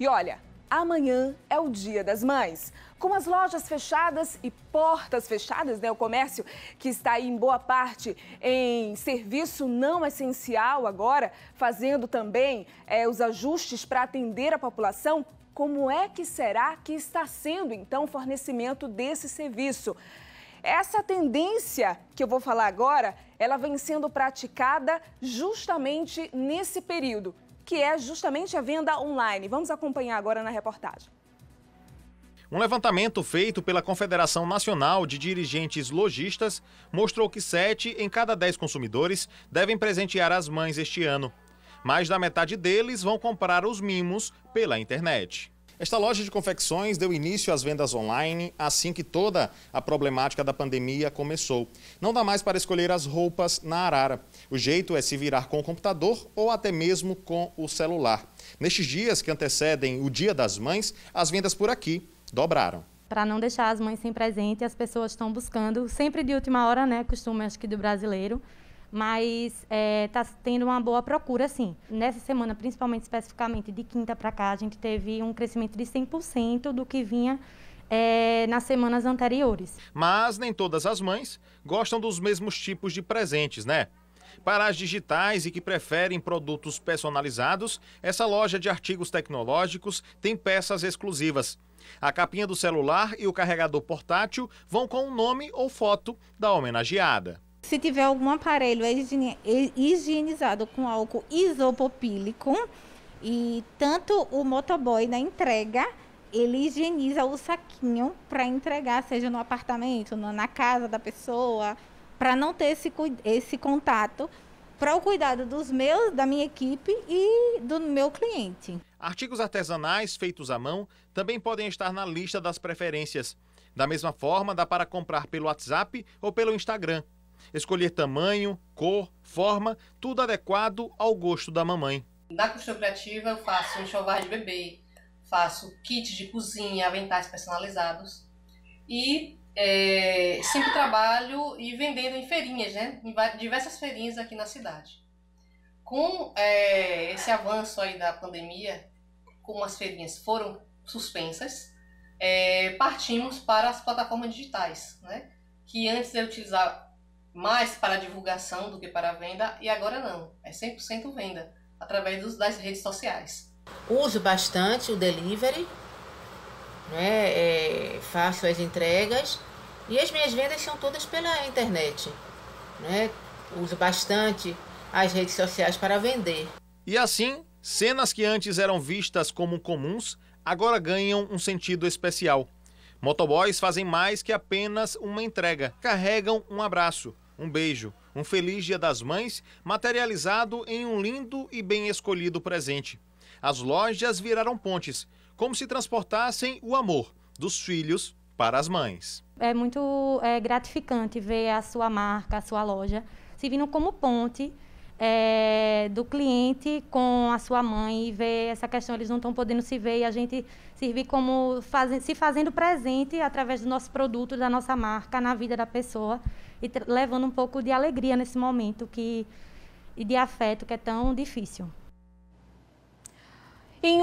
E olha, amanhã é o Dia das Mães. Com as lojas fechadas e portas fechadas, né, o comércio que está aí em boa parte em serviço não essencial agora, fazendo também é, os ajustes para atender a população, como é que será que está sendo então o fornecimento desse serviço? Essa tendência que eu vou falar agora, ela vem sendo praticada justamente nesse período que é justamente a venda online. Vamos acompanhar agora na reportagem. Um levantamento feito pela Confederação Nacional de Dirigentes Logistas mostrou que 7 em cada 10 consumidores devem presentear as mães este ano. Mais da metade deles vão comprar os mimos pela internet. Esta loja de confecções deu início às vendas online assim que toda a problemática da pandemia começou. Não dá mais para escolher as roupas na arara. O jeito é se virar com o computador ou até mesmo com o celular. Nestes dias que antecedem o Dia das Mães, as vendas por aqui dobraram para não deixar as mães sem presente, as pessoas estão buscando, sempre de última hora, né, costume acho que do brasileiro, mas está é, tá tendo uma boa procura, sim. Nessa semana, principalmente, especificamente, de quinta para cá, a gente teve um crescimento de 100% do que vinha é, nas semanas anteriores. Mas nem todas as mães gostam dos mesmos tipos de presentes, né? Para as digitais e que preferem produtos personalizados, essa loja de artigos tecnológicos tem peças exclusivas. A capinha do celular e o carregador portátil vão com o nome ou foto da homenageada. Se tiver algum aparelho higienizado com álcool isopropílico e tanto o motoboy na entrega, ele higieniza o saquinho para entregar, seja no apartamento, na casa da pessoa, para não ter esse, esse contato para o cuidado dos meus, da minha equipe e do meu cliente. Artigos artesanais feitos à mão também podem estar na lista das preferências. Da mesma forma, dá para comprar pelo WhatsApp ou pelo Instagram. Escolher tamanho, cor, forma, tudo adequado ao gosto da mamãe. Na costura criativa eu faço enxovar de bebê, faço kits de cozinha, aventais personalizados e é, sempre trabalho e vendendo em feirinhas, né? Em diversas feirinhas aqui na cidade. Com é, esse avanço aí da pandemia, como as feirinhas foram suspensas, é, partimos para as plataformas digitais, né? Que antes eu utilizava mais para divulgação do que para venda, e agora não, é 100% venda, através dos, das redes sociais. Uso bastante o delivery, né? É, faço as entregas e as minhas vendas são todas pela internet. Né? Uso bastante as redes sociais para vender. E assim, cenas que antes eram vistas como comuns agora ganham um sentido especial. Motoboys fazem mais que apenas uma entrega, carregam um abraço, um beijo, um feliz Dia das Mães materializado em um lindo e bem escolhido presente. As lojas viraram pontes, como se transportassem o amor dos filhos para as mães. É muito é, gratificante ver a sua marca, a sua loja, se vindo como ponte é, do cliente com a sua mãe e ver essa questão, eles não estão podendo se ver e a gente servir como faz, se fazendo presente através do nosso produto, da nossa marca, na vida da pessoa e levando um pouco de alegria nesse momento que, e de afeto que é tão difícil. Em